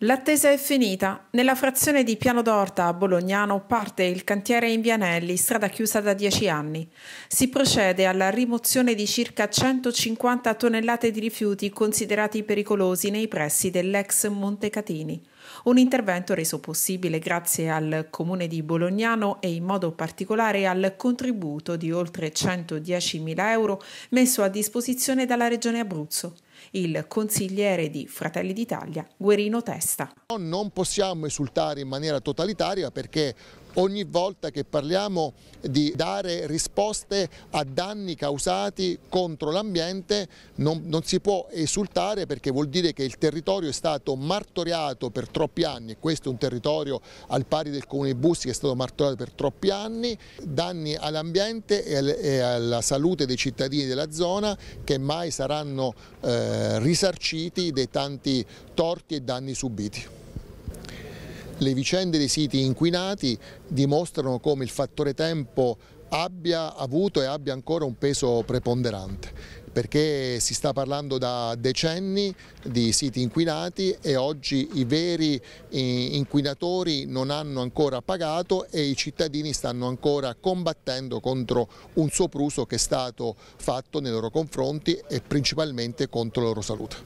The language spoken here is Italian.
L'attesa è finita. Nella frazione di Piano d'Orta a Bolognano parte il cantiere in Vianelli, strada chiusa da dieci anni. Si procede alla rimozione di circa 150 tonnellate di rifiuti considerati pericolosi nei pressi dell'ex Montecatini. Un intervento reso possibile grazie al comune di Bolognano e in modo particolare al contributo di oltre 110.000 euro messo a disposizione dalla regione Abruzzo il consigliere di Fratelli d'Italia Guerino Testa. Non possiamo esultare in maniera totalitaria perché ogni volta che parliamo di dare risposte a danni causati contro l'ambiente non, non si può esultare perché vuol dire che il territorio è stato martoriato per troppi anni e questo è un territorio al pari del comune di Bussi che è stato martoriato per troppi anni, danni all'ambiente e, alla salute dei cittadini della zona che mai saranno eh, risarciti dei tanti torti e danni subiti. Le vicende dei siti inquinati dimostrano come il fattore tempo abbia avuto e abbia ancora un peso preponderante perché si sta parlando da decenni di siti inquinati e oggi i veri eh, inquinatori non hanno ancora pagato e i cittadini stanno ancora combattendo contro un sopruso che è stato fatto nei loro confronti e principalmente contro la loro salute.